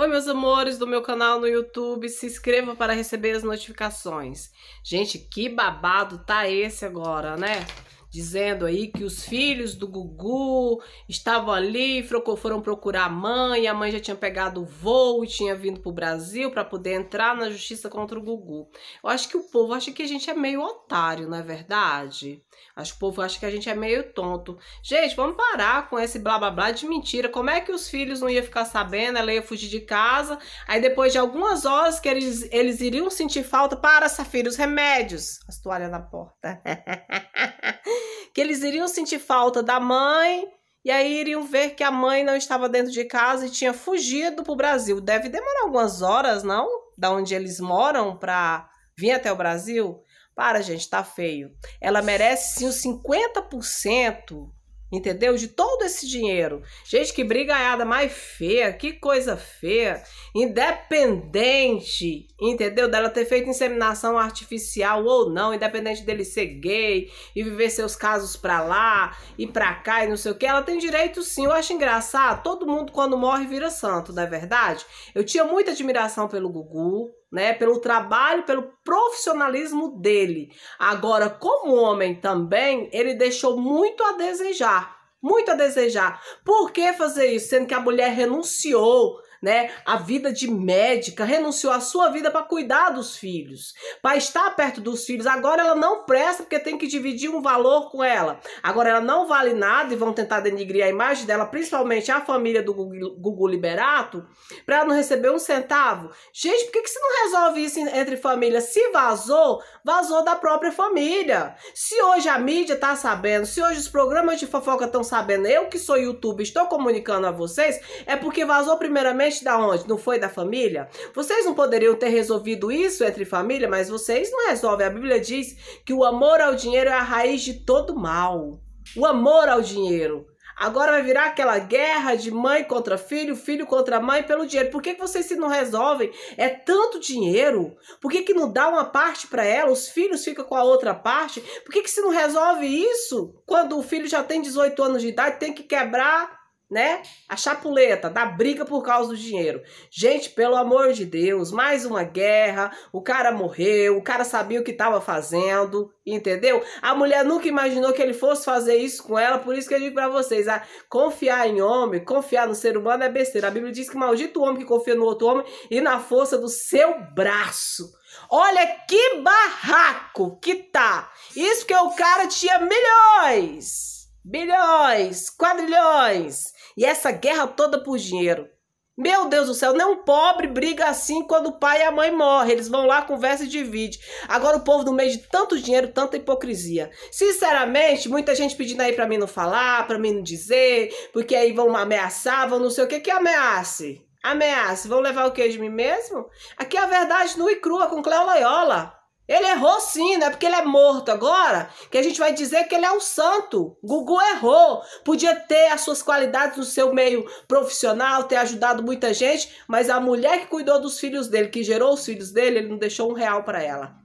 Oi, meus amores do meu canal no YouTube, se inscreva para receber as notificações. Gente, que babado tá esse agora, né? dizendo aí que os filhos do Gugu estavam ali, foram procurar a mãe, a mãe já tinha pegado o voo e tinha vindo para o Brasil para poder entrar na justiça contra o Gugu. Eu acho que o povo acha que a gente é meio otário, não é verdade? Acho que o povo acha que a gente é meio tonto. Gente, vamos parar com esse blá blá blá de mentira. Como é que os filhos não iam ficar sabendo? Ela ia fugir de casa. Aí depois de algumas horas que eles, eles iriam sentir falta, para, Safira, os remédios. As toalhas na porta. que eles iriam sentir falta da mãe e aí iriam ver que a mãe não estava dentro de casa e tinha fugido para o Brasil. Deve demorar algumas horas, não? Da onde eles moram para vir até o Brasil? Para, gente, tá feio. Ela merece sim os 50% entendeu? De todo esse dinheiro. Gente, que brigaiada mais feia, que coisa feia. Independente, entendeu? Dela ter feito inseminação artificial ou não, independente dele ser gay e viver seus casos pra lá e pra cá e não sei o que, ela tem direito sim. Eu acho engraçado, todo mundo quando morre vira santo, não é verdade? Eu tinha muita admiração pelo Gugu, né? Pelo trabalho, pelo profissionalismo dele. Agora, como homem também, ele deixou muito a desejar. Muito a desejar. Por que fazer isso? Sendo que a mulher renunciou né, a vida de médica, renunciou a sua vida para cuidar dos filhos, para estar perto dos filhos. Agora ela não presta porque tem que dividir um valor com ela. Agora ela não vale nada e vão tentar denigrir a imagem dela, principalmente a família do Gugu Liberato, para ela não receber um centavo. Gente, por que, que você não resolve isso entre família? Se vazou, vazou da própria família. Se hoje a mídia tá sabendo, se hoje os programas de fofoca estão sabendo, eu que sou YouTube estou comunicando a vocês, é porque vazou primeiramente da onde, não foi da família? Vocês não poderiam ter resolvido isso entre família, mas vocês não resolvem. A Bíblia diz que o amor ao dinheiro é a raiz de todo mal. O amor ao dinheiro. Agora vai virar aquela guerra de mãe contra filho, filho contra mãe pelo dinheiro. Por que, que vocês se não resolvem? É tanto dinheiro. Por que, que não dá uma parte para ela? Os filhos ficam com a outra parte. Por que, que se não resolve isso? Quando o filho já tem 18 anos de idade, tem que quebrar né? A chapuleta da briga por causa do dinheiro. Gente, pelo amor de Deus, mais uma guerra. O cara morreu, o cara sabia o que estava fazendo, entendeu? A mulher nunca imaginou que ele fosse fazer isso com ela, por isso que eu digo para vocês, ah, confiar em homem, confiar no ser humano é besteira. A Bíblia diz que maldito o homem que confia no outro homem e na força do seu braço. Olha que barraco que tá. Isso que o cara tinha milhões bilhões, quadrilhões. E essa guerra toda por dinheiro. Meu Deus do céu, nem um pobre briga assim quando o pai e a mãe morrem. Eles vão lá, conversa e divide. Agora o povo no meio de tanto dinheiro, tanta hipocrisia. Sinceramente, muita gente pedindo aí para mim não falar, para mim não dizer, porque aí vão ameaçar, vão não sei o que que ameace. Ameace, vão levar o quê de mim mesmo? Aqui é a verdade nua e crua com Cléo Loyola. Ele errou sim, não é porque ele é morto agora que a gente vai dizer que ele é um santo. Gugu errou. Podia ter as suas qualidades no seu meio profissional, ter ajudado muita gente, mas a mulher que cuidou dos filhos dele, que gerou os filhos dele, ele não deixou um real para ela.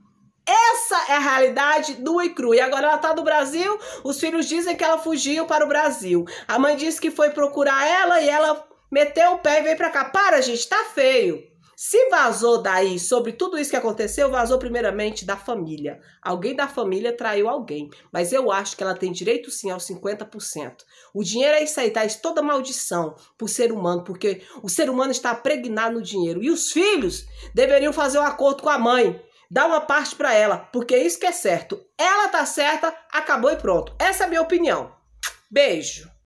Essa é a realidade do e cru. E agora ela tá no Brasil, os filhos dizem que ela fugiu para o Brasil. A mãe disse que foi procurar ela e ela meteu o pé e veio para cá. Para, gente, tá feio. Se vazou daí sobre tudo isso que aconteceu, vazou primeiramente da família. Alguém da família traiu alguém. Mas eu acho que ela tem direito sim aos 50%. O dinheiro é isso aí, traz tá? é toda maldição pro ser humano, porque o ser humano está pregnado no dinheiro. E os filhos deveriam fazer um acordo com a mãe. Dar uma parte para ela, porque isso que é certo. Ela tá certa, acabou e pronto. Essa é a minha opinião. Beijo.